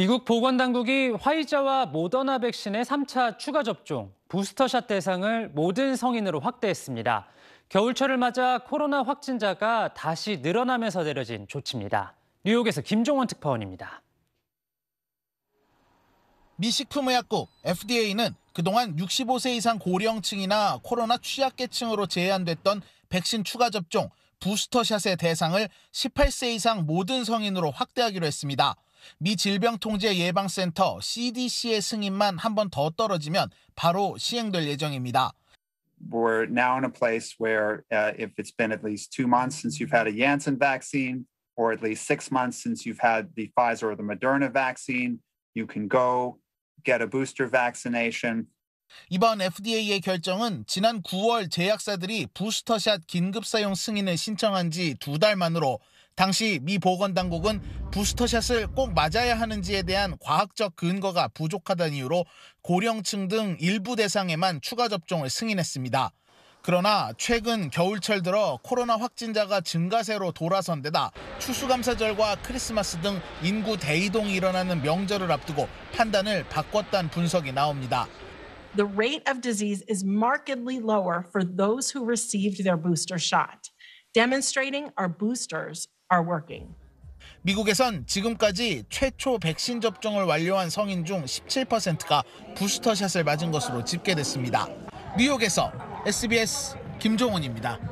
미국 보건당국이 화이자와 모더나 백신의 3차 추가 접종, 부스터샷 대상을 모든 성인으로 확대했습니다. 겨울철을 맞아 코로나 확진자가 다시 늘어나면서 내려진 조치입니다. 뉴욕에서 김종원 특파원입니다. 미 식품의약국 FDA는 그동안 65세 이상 고령층이나 코로나 취약계층으로 제한됐던 백신 추가 접종 부스터샷의 대상을 18세 이상 모든 성인으로 확대하기로 했습니다. 미 질병통제예방센터 CDC의 승인만 한 번 더 떨어지면 바로 시행될 예정입니다. We're now in a place where uh, if it's been at least two months since you've had a Janssen vaccine or at least six months since you've had the Pfizer or the Moderna vaccine, you can go get a booster vaccination. 이번 FDA의 결정은 지난 9월 제약사들이 부스터샷 긴급 사용 승인을 신청한 지 두 달 만으로 당시 미 보건당국은 부스터샷을 꼭 맞아야 하는지에 대한 과학적 근거가 부족하다는 이유로 고령층 등 일부 대상에만 추가 접종을 승인했습니다. 그러나 최근 겨울철 들어 코로나 확진자가 증가세로 돌아선 데다 추수감사절과 크리스마스 등 인구 대이동이 일어나는 명절을 앞두고 판단을 바꿨다는 분석이 나옵니다. The rate of disease is markedly lower for those who received their booster shot. demonstrating our boosters are working. 미국에선 지금까지 최초 백신 접종을 완료한 성인 중 17%가 부스터샷을 맞은 것으로 집계됐습니다. 뉴욕에서 SBS 김종훈입니다.